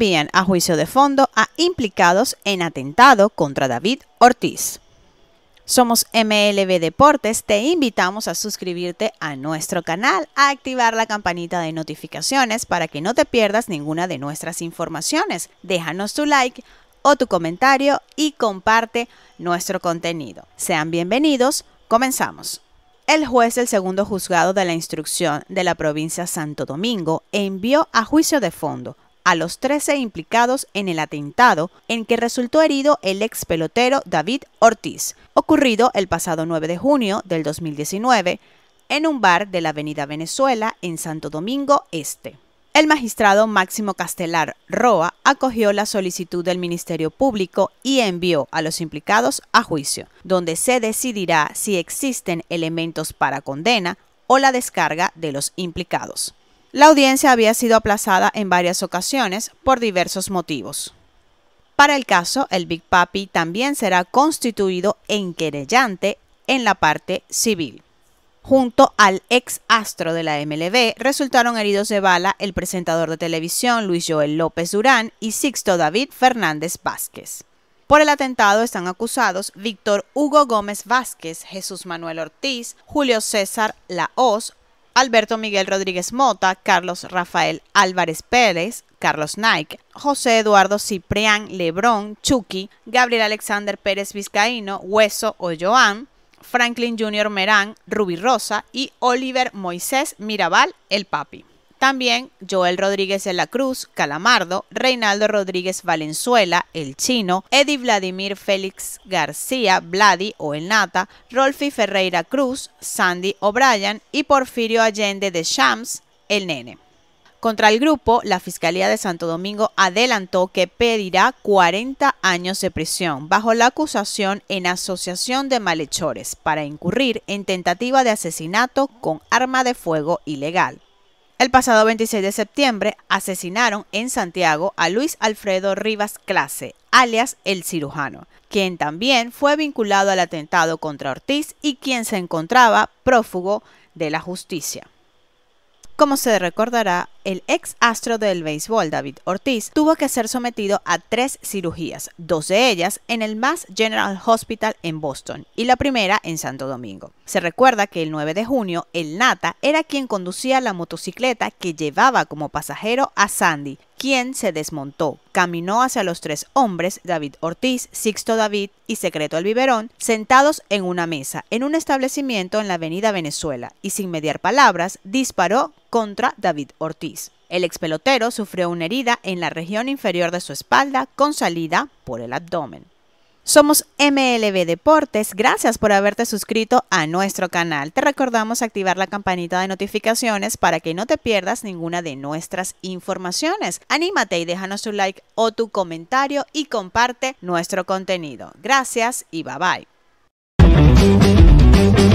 envían a juicio de fondo a implicados en atentado contra David Ortiz. Somos MLB Deportes, te invitamos a suscribirte a nuestro canal, a activar la campanita de notificaciones para que no te pierdas ninguna de nuestras informaciones. Déjanos tu like o tu comentario y comparte nuestro contenido. Sean bienvenidos, comenzamos. El juez del segundo juzgado de la instrucción de la provincia Santo Domingo envió a juicio de fondo a los 13 implicados en el atentado en que resultó herido el ex pelotero David Ortiz, ocurrido el pasado 9 de junio del 2019 en un bar de la Avenida Venezuela en Santo Domingo Este. El magistrado Máximo Castelar Roa acogió la solicitud del Ministerio Público y envió a los implicados a juicio, donde se decidirá si existen elementos para condena o la descarga de los implicados. La audiencia había sido aplazada en varias ocasiones por diversos motivos. Para el caso, el Big Papi también será constituido en querellante en la parte civil. Junto al ex astro de la MLB resultaron heridos de bala el presentador de televisión Luis Joel López Durán y Sixto David Fernández Vázquez. Por el atentado están acusados Víctor Hugo Gómez Vázquez, Jesús Manuel Ortiz, Julio César Laoz, Alberto Miguel Rodríguez Mota, Carlos Rafael Álvarez Pérez, Carlos Nike, José Eduardo Ciprián Lebrón, Chucky, Gabriel Alexander Pérez Vizcaíno, Hueso Olloán, Franklin Junior Merán, Ruby Rosa y Oliver Moisés Mirabal, el Papi. También Joel Rodríguez de la Cruz, Calamardo, Reinaldo Rodríguez Valenzuela, El Chino, Eddie Vladimir Félix García, Vladi o El Nata, Rolfi Ferreira Cruz, Sandy O'Brien y Porfirio Allende de Shams, El Nene. Contra el grupo, la Fiscalía de Santo Domingo adelantó que pedirá 40 años de prisión bajo la acusación en asociación de malhechores para incurrir en tentativa de asesinato con arma de fuego ilegal. El pasado 26 de septiembre asesinaron en Santiago a Luis Alfredo Rivas Clase, alias El Cirujano, quien también fue vinculado al atentado contra Ortiz y quien se encontraba prófugo de la justicia. Como se recordará, el ex astro del béisbol David Ortiz tuvo que ser sometido a tres cirugías, dos de ellas en el Mass General Hospital en Boston y la primera en Santo Domingo. Se recuerda que el 9 de junio, el Nata era quien conducía la motocicleta que llevaba como pasajero a Sandy, quien se desmontó, caminó hacia los tres hombres, David Ortiz, Sixto David y Secreto el Biberón, sentados en una mesa en un establecimiento en la avenida Venezuela, y sin mediar palabras disparó contra David Ortiz. El ex pelotero sufrió una herida en la región inferior de su espalda con salida por el abdomen. Somos MLB Deportes, gracias por haberte suscrito a nuestro canal. Te recordamos activar la campanita de notificaciones para que no te pierdas ninguna de nuestras informaciones. Anímate y déjanos tu like o tu comentario y comparte nuestro contenido. Gracias y bye bye.